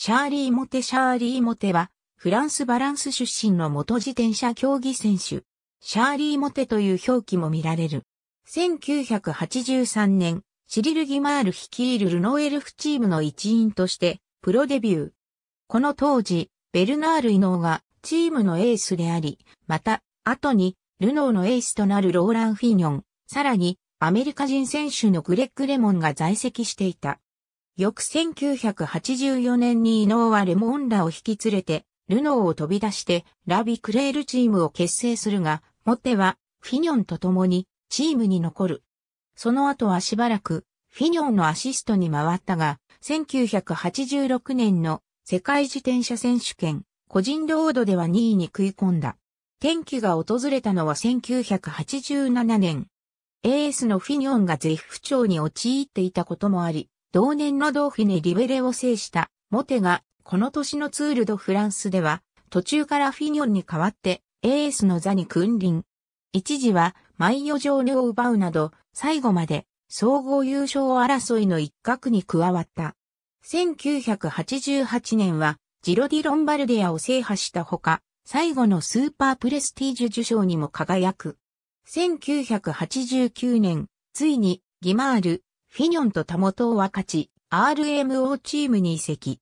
シャーリー・モテ・シャーリー・モテは、フランス・バランス出身の元自転車競技選手。シャーリー・モテという表記も見られる。1983年、シリル・ギマール率いるルノーエルフチームの一員として、プロデビュー。この当時、ベルナール・イノーがチームのエースであり、また、後に、ルノーのエースとなるローラン・フィニョン、さらに、アメリカ人選手のグレッグ・レモンが在籍していた。翌1984年に伊能はレモンラを引き連れて、ルノーを飛び出して、ラビクレールチームを結成するが、モテは、フィニョンと共に、チームに残る。その後はしばらく、フィニョンのアシストに回ったが、1986年の世界自転車選手権、個人ロードでは2位に食い込んだ。天気が訪れたのは1987年。エースのフィニョンが絶不調に陥っていたこともあり、同年のドーフィネ・リベレを制したモテが、この年のツール・ド・フランスでは、途中からフィニョンに代わって、エースの座に君臨。一時は、マイヨ上ネを奪うなど、最後まで、総合優勝争いの一角に加わった。1988年は、ジロディ・ロンバルディアを制覇したほか、最後のスーパープレスティージュ受賞にも輝く。1989年、ついに、ギマール、フィニョンとタモトを分かち、RMO チームに移籍。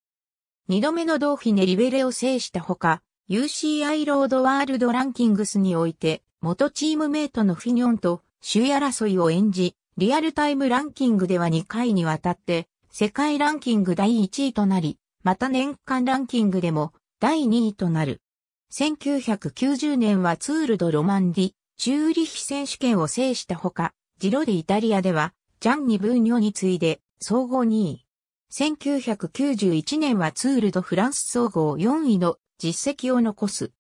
二度目のドーフィネリベレを制したほか、UCI ロードワールドランキングスにおいて、元チームメイトのフィニョンと主位争いを演じ、リアルタイムランキングでは2回にわたって、世界ランキング第1位となり、また年間ランキングでも第2位となる。1990年はツールドロマンディ、チューリヒ選手権を制したほか、ジロでイタリアではジャンニ・ブーニョに次いで、総合2位。1991年はツール・ド・フランス総合4位の実績を残す。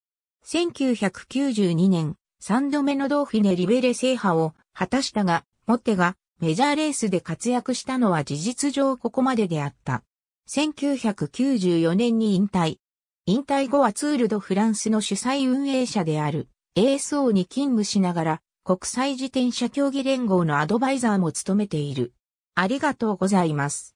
1992年、3度目のドーフィネ・リベレ制覇を果たしたが、モッテがメジャーレースで活躍したのは事実上ここまでであった。1994年に引退。引退後はツール・ド・フランスの主催運営者である ASO に勤務しながら国際自転車競技連合のアドバイザーも務めている。ありがとうございます。